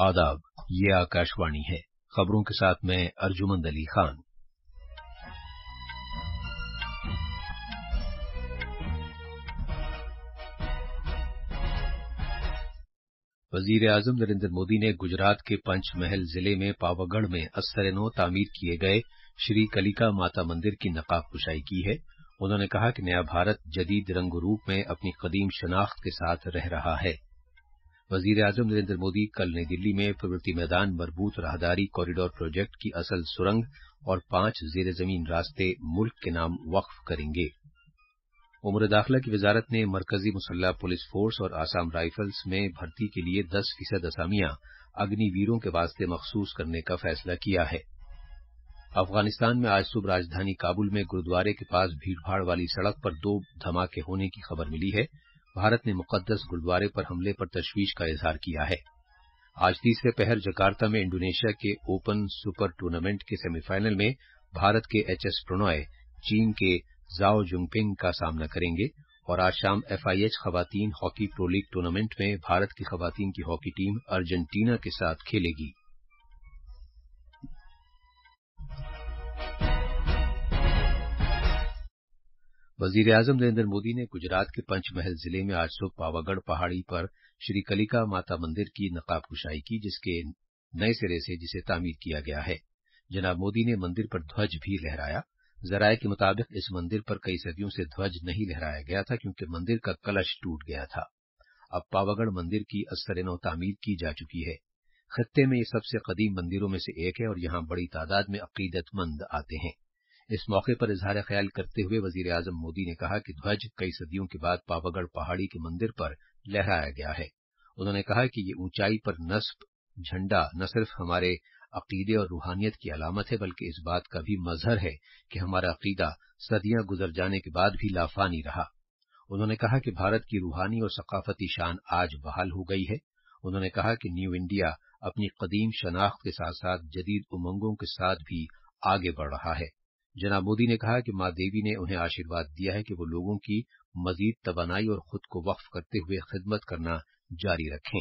आदाब ये आकाशवाणी है खबरों के साथ मैं अर्जुमंद अली खान वजीर आजम नरेंद्र मोदी ने गुजरात के पंचमहल जिले में पावागढ़ में अस्सर नो तामीर किए गए श्री कलिका माता मंदिर की नकाब कुशाई की है उन्होंने कहा कि नया भारत जदीद रंग रूप में अपनी कदीम शनाख्त के साथ रह रहा है वजीर आजम नरेंद्र मोदी कल नई दिल्ली में प्रवृत्ति मैदान मरबूत राहदारी कॉरिडोर प्रोजेक्ट की असल सुरंग और पांच जेर जमीन रास्ते मुल्क के नाम वक्फ करेंगे उम्र दाखिला की वजारत ने मरकजी मुसल्ला पुलिस फोर्स और आसाम राइफल्स में भर्ती के लिए दस फीसद असामियां अग्निवीरों के वास्ते मखसूस करने का फैसला किया है अफगानिस्तान में आज सुबह राजधानी काबुल में गुरुद्वारे के पास भीड़भाड़ वाली सड़क पर दो धमाके होने की खबर मिली है भारत ने मुकदस गुरुद्वारे पर हमले पर तशवीश का इजहार किया है आज तीसरे पहर जकार्ता में इंडोनेशिया के ओपन सुपर टूर्नामेंट के सेमीफाइनल में भारत के एचएस प्रणॉय चीन के जाओ जुंगपिंग का सामना करेंगे और आज शाम एफआईएच खवतान हॉकी प्रो लीग टूर्नामेंट में भारत की खवतान की हॉकी टीम अर्जेंटीना के साथ खेलेगी वजीर आजम नरेंद्र मोदी ने गुजरात के पंचमहल जिले में आज सुबह पावागढ़ पहाड़ी पर श्री कलिका माता मंदिर की नकाब कुशाई की जिसके नए सिरे से जिसे तामीर किया गया है जनाब मोदी ने मंदिर पर ध्वज भी लहराया जराये के मुताबिक इस मंदिर पर कई सदियों से ध्वज नहीं लहराया गया था क्योंकि मंदिर का कलश टूट गया था अब पावागढ़ मंदिर की अस्तर नौ तामीर की जा चुकी है खत्ते में ये सबसे कदीम मंदिरों में से एक है और यहाँ बड़ी तादाद में अकीदतमंद आते हैं इस मौके पर इजहार ख्याल करते हुए वजीर आजम मोदी ने कहा कि ध्वज कई सदियों के बाद पावागढ़ पहाड़ी के मंदिर पर लहराया गया है उन्होंने कहा कि ये ऊंचाई पर नस्ब झंडा न सिर्फ हमारे अकीदे और रूहानियत की अलामत है बल्कि इस बात का भी मजहर है कि हमारा अकीदा सदियां गुजर जाने के बाद भी लाफानी रहा उन्होंने कहा कि भारत की रूहानी और सकाफती शान आज बहाल हो गई है उन्होंने कहा कि न्यू इंडिया अपनी कदीम शनाख्त के साथ साथ जदीद उमंगों के साथ भी आगे बढ़ रहा है जनाब मोदी ने कहा कि माँ देवी ने उन्हें आशीर्वाद दिया है कि वो लोगों की मजीद तोानाई और खुद को वक्फ करते हुए खिदमत करना जारी रखें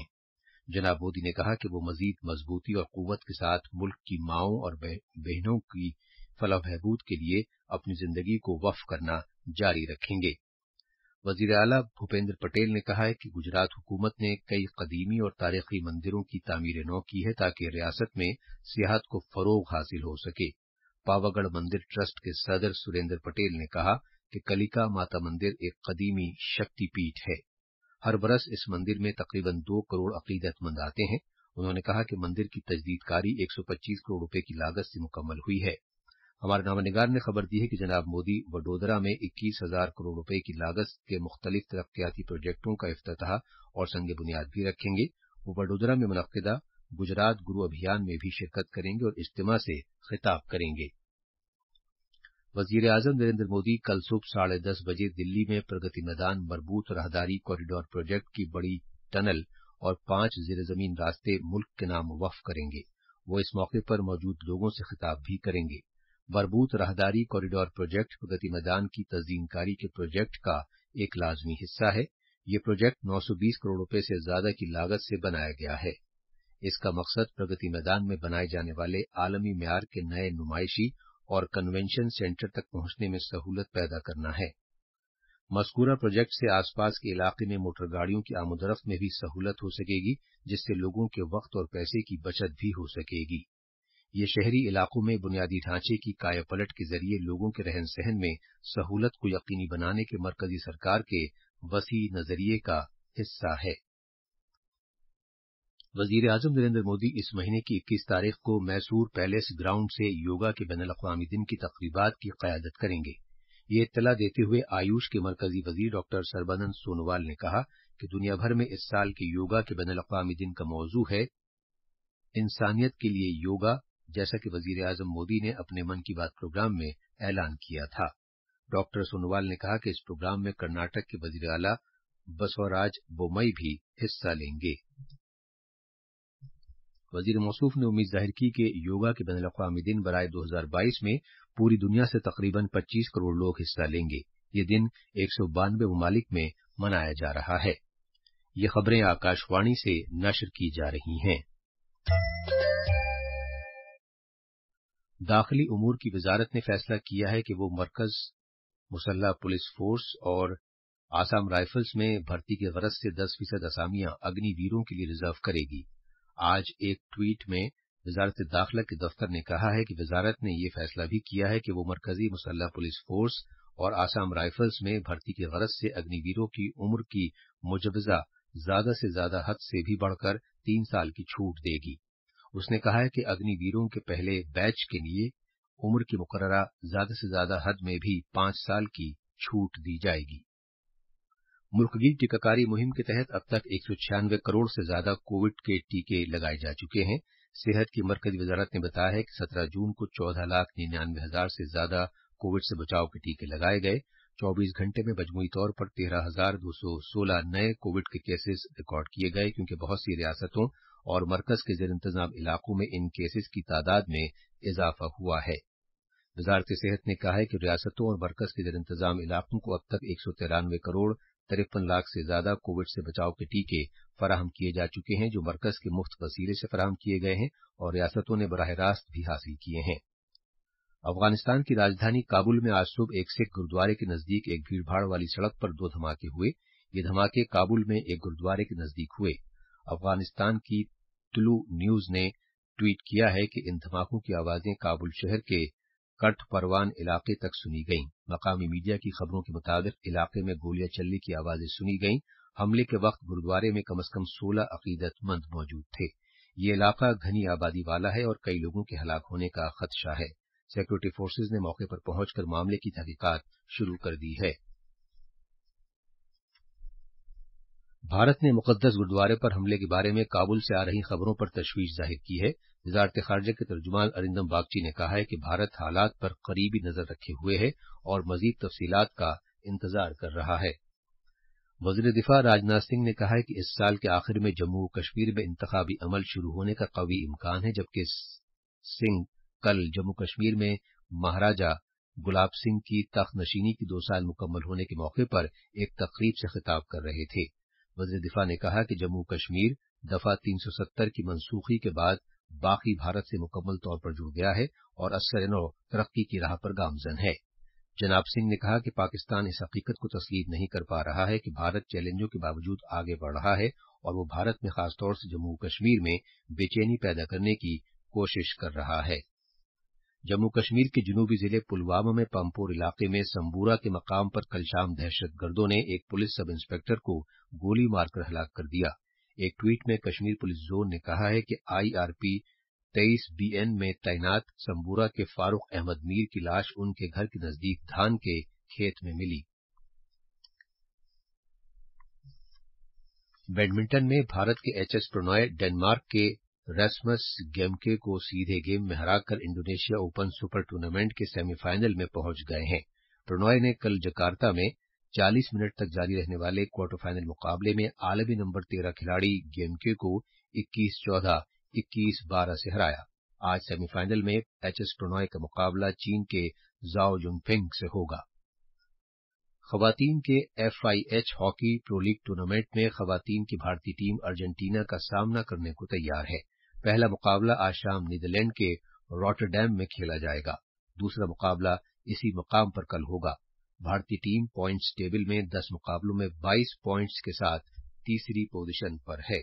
जनाब मोदी ने कहा कि वो मजीद मजबूती और कुत के साथ मुल्क की माओं और बहनों की फला बहबूद के लिए अपनी जिंदगी को वफ करना जारी रखेंगे वजीर अला भूपेन्द्र पटेल ने कहा है कि गुजरात हुकूमत ने कई कदीमी और तारीखी मंदिरों की तामीर नौ की है ताकि रियासत में सियाहत को फरोग हासिल हो सके पावागढ़ मंदिर ट्रस्ट के सदर सुरेंद्र पटेल ने कहा कि कलिका माता मंदिर एक कदीमी शक्तिपीठ है हर बरस इस मंदिर में तकरीबन दो करोड़ अकीदतमंद आते हैं उन्होंने कहा कि मंदिर की तजदीदकारी 125 करोड़ रुपए की लागत से मुकम्मल हुई है हमारे नामनिगार ने खबर दी है कि जनाब मोदी वडोदरा में इक्कीस हजार करोड़ रुपए की लागत के मुख्तलिफ तरक्याती प्रोजेक्टों का अफ्तः और संग बुनियाद भी रखेंगे वो वडोदरा में मुनदा गुजरात गुरु अभियान में भी शिरकत करेंगे और इज्तिमा से खिताब करेंगे वजीर आजम नरेन्द्र मोदी कल सुबह साढ़े दस बजे दिल्ली में प्रगति मैदान मरबूत राहदारी कॉरिडोर प्रोजेक्ट की बड़ी टनल और पांच जेर जमीन रास्ते मुल्क के नाम वफ करेंगे वो इस मौके पर मौजूद लोगों से खिताब भी करेंगे बरबूत राहदारी कॉरिडोर प्रोजेक्ट प्रगति मैदान की तजीमकारी के प्रोजेक्ट का एक लाजमी हिस्सा है ये प्रोजेक्ट 920 करोड़ रुपए से ज्यादा की लागत से बनाया गया है इसका मकसद प्रगति मैदान में बनाए जाने वाले आलमी म्यार के नए नुमाइशी और कन्वेंशन सेंटर तक पहुंचने में सहूलत पैदा करना है मस्कूरा प्रोजेक्ट से आसपास के इलाके में मोटर गाड़ियों की आमदरफ्त में भी सहूलत हो सकेगी जिससे लोगों के वक्त और पैसे की बचत भी हो सकेगी ये शहरी इलाकों में बुनियादी ढांचे की कायापलट के जरिए लोगों के रहन सहन में सहूलत को यकीनी बनाने के मरकजी सरकार के वसी नजरिए का हिस्सा है वजीर आजम नरेंद्र मोदी इस महीने की इक्कीस तारीख को मैसूर पैलेस ग्राउंड से योगा के बैन अवी दिन की तकरीबा की क्यादत करेंगे ये इतला देते हुए आयुष के मरकजी वजीर डॉक्टर सरबानंद सोनोवाल ने कहा कि दुनिया भर में इस साल के योगा के बैन अवी दिन का मौजू है इंसानियत के लिए योगा जैसा कि वजीर आजम मोदी ने अपने मन की बात प्रोग्राम में ऐलान किया था डॉक्टर सोनोवाल ने कहा कि इस प्रोग्राम में कर्नाटक के वजीर अला बसवराज बोमई भी हिस्सा लेंगे वजीर मौसूफ ने उम्मीद जाहिर की कि योगा के बैन अवी दिन बरए 2022 में पूरी दुनिया से तकरीबन 25 करोड़ लोग हिस्सा लेंगे ये दिन एक सौ बानवे ममालिक में मनाया जा रहा है ये खबरें आकाशवाणी से नशर की जा रही हैं दाखिली उमूर की वजारत ने फैसला किया है कि वो मरकज मुसल्ला पुलिस फोर्स और आसाम राइफल्स में भर्ती की गरज से 10 फीसद असामियां अग्निवीरों के लिए रिजर्व करेगी आज एक ट्वीट में वजारत दाखिला के दफ्तर ने कहा है कि वजारत ने यह फैसला भी किया है कि वो मरकजी मुसल्ह पुलिस फोर्स और आसाम राइफल्स में भर्ती की गरज से अग्निवीरों की उम्र की मुजवजा ज्यादा से ज्यादा हद से भी बढ़कर तीन साल की छूट देगी उसने कहा है कि अग्निवीरों के पहले बैच के लिए उम्र की मुकर्रा ज्यादा से ज्यादा हद में भी पांच साल की छूट दी जाएगी मुल्क टीकाकारी मुहिम के तहत अब तक एक सौ छियानवे करोड़ से ज्यादा कोविड के टीके लगाए जा चुके हैं सेहत की मरकजी वजारत ने बताया है कि सत्रह जून को चौदह लाख निन्यानवे हजार से ज्यादा कोविड से बचाव के टीके लगाए गए चौबीस घंटे में मजमू तौर पर तेरह हजार दो सौ सोलह नए कोविड के केसेस रिकॉर्ड किए गए क्योंकि बहुत सी रियासतों और मरकज के जेर इंतजाम इलाकों में इन केसेस की तादाद में इजाफा हुआ है वजारत सेहत ने कहा है कि रियासतों और मरकज के जेर इंतजाम इलाकों को अब तक एक सौ तिरानवे करोड़ तिरपन लाख से ज्यादा कोविड से बचाव के टीके फराहम किए जा चुके हैं जो मरकज के मुफ्त वसीले से फराहम किए गए हैं और रियासतों ने बरह रास्त भी हासिल किए हैं अफगानिस्तान की राजधानी काबुल में आज सुबह एक सिख गुरुद्वारे के नजदीक एक भीड़भाड़ वाली सड़क पर दो धमाके हुए ये धमाके काबुल में एक गुरुद्वारे के नजदीक हुए अफगानिस्तान की तुलू न्यूज ने ट्वीट किया है कि इन धमाकों की आवाजें काबुल शहर के कठ परवान इलाके तक सुनी गईं मकामी मीडिया की खबरों के मुताबिक इलाके में गोलियां चलने की आवाजें सुनी गयी हमले के वक्त गुरुद्वारे में कम अज कम सोलह अकीदतमंद मौजूद थे ये इलाका घनी आबादी वाला है और कई लोगों के हलाक होने का खदशा है सिक्योरिटी फोर्सेज ने मौके पर पहुंचकर मामले की तहकीकात शुरू कर दी है भारत ने मुकदस गुरुद्वारे पर हमले के बारे में काबुल से आ रही खबरों पर तशवीश जाहिर की है वजारत खारजा के तर्जुमान अरिंदम बागची ने कहा है कि भारत हालात पर करीबी नजर रखे हुए है और मजीद तफसीलात का इंतजार कर रहा है वजीर दिफा राजनाथ सिंह ने कहा है कि इस साल के आखिर में जम्मू कश्मीर में इंतबी अमल शुरू होने का कवी इम्कान है जबकि सिंह कल जम्मू कश्मीर में महाराजा गुलाब सिंह की तख्त नशीनी की दो साल मुकम्मल होने के मौके पर एक तकरीब से खिताब कर रहे थे वजीर दिफा ने कहा कि जम्मू कश्मीर दफा 370 की मनसूखी के बाद बाकी भारत से मुकम्मल तौर पर जुड़ गया है और असर नौ तरक्की की राह पर गामजन है जनाब सिंह ने कहा कि पाकिस्तान इस हकीकत को तस्लीम नहीं कर पा रहा है कि भारत चैलेंजों के बावजूद आगे बढ़ रहा है और वो भारत में खासतौर से जम्मू कश्मीर में बेचैनी पैदा करने की कोशिश कर रहा है जम्मू कश्मीर के जनूबी जिले पुलवामा में पम्पोर इलाके में संबूरा के मकाम पर कल शाम दहशतगर्दों ने एक पुलिस सब इंस्पेक्टर को गोली मारकर हलाक कर दिया एक ट्वीट में कश्मीर पुलिस जोन ने कहा है कि आईआरपी 23 बीएन में तैनात संबूरा के फारूक अहमद मीर की लाश उनके घर के नजदीक धान के खेत में मिली बैडमिंटन में भारत के एचएस प्रणॉय डेनमार्क के रेसमस गेमके को सीधे गेम में हराकर इंडोनेशिया ओपन सुपर टूर्नामेंट के सेमीफाइनल में पहुंच गए हैं प्रणॉय ने कल जकार्ता में चालीस मिनट तक जारी रहने वाले क्वार्टर फाइनल मुकाबले में आलमी नंबर तेरह खिलाड़ी गेमके को इक्कीस चौदह इक्कीस बारह से हराया आज सेमीफाइनल में एच एस प्रणॉय का मुकाबला चीन के जाओ जुंगफेंग से होगा खवतान के FIH hockey pro league tournament में खवतान की भारतीय टीम अर्जेंटीना का सामना करने को तैयार है पहला मुकाबला आज शाम नीदरलैंड के रॉटरडैम में खेला जाएगा दूसरा मुकाबला इसी मकाम पर कल होगा भारतीय टीम पॉइंट्स टेबल में 10 मुकाबलों में 22 पॉइंट्स के साथ तीसरी पोजीशन पर है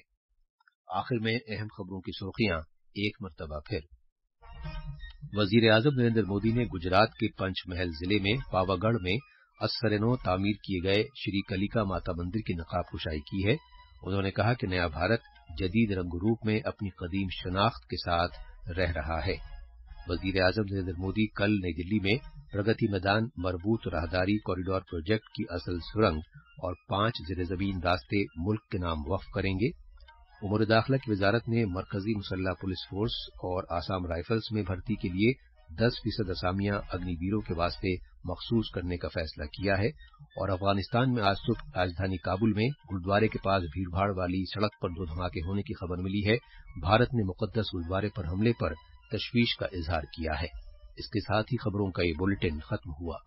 आखिर में अहम खबरों की सुर्खियां एक मरतबा फिर वजीर आजम नरेंद्र मोदी ने गुजरात के पंचमहल जिले में पावागढ़ में असर नो तामीर किए गए श्री कलिका माता मंदिर की नकाब कुशाई की है उन्होंने कहा कि नया भारत जदीद रंग रूप में अपनी कदीम शनाख्त के साथ रह रहा है वजीर आजम नरेंद्र मोदी कल नई दिल्ली में प्रगति मैदान मरबूत राहदारी कॉरिडोर प्रोजेक्ट की असल सुरंग और पांच जर जमीन रास्ते मुल्क के नाम वफ करेंगे उम्र दाखिला की वजारत ने मरकजी मुसल्ला पुलिस फोर्स और आसाम राइफल्स में भर्ती के लिए दस फीसद असामियां अग्निवीरों के वास्ते मखसूस करने का फैसला किया है और अफगानिस्तान में आज सुबह राजधानी काबुल में गुरुद्वारे के पास भीड़भाड़ वाली सड़क पर दो धमाके होने की खबर मिली है भारत ने मुकदस गुरुद्वारे पर हमले पर तशवीश का इजहार किया है इसके साथ ही खबरों का ये बुलेटिन खत्म हुआ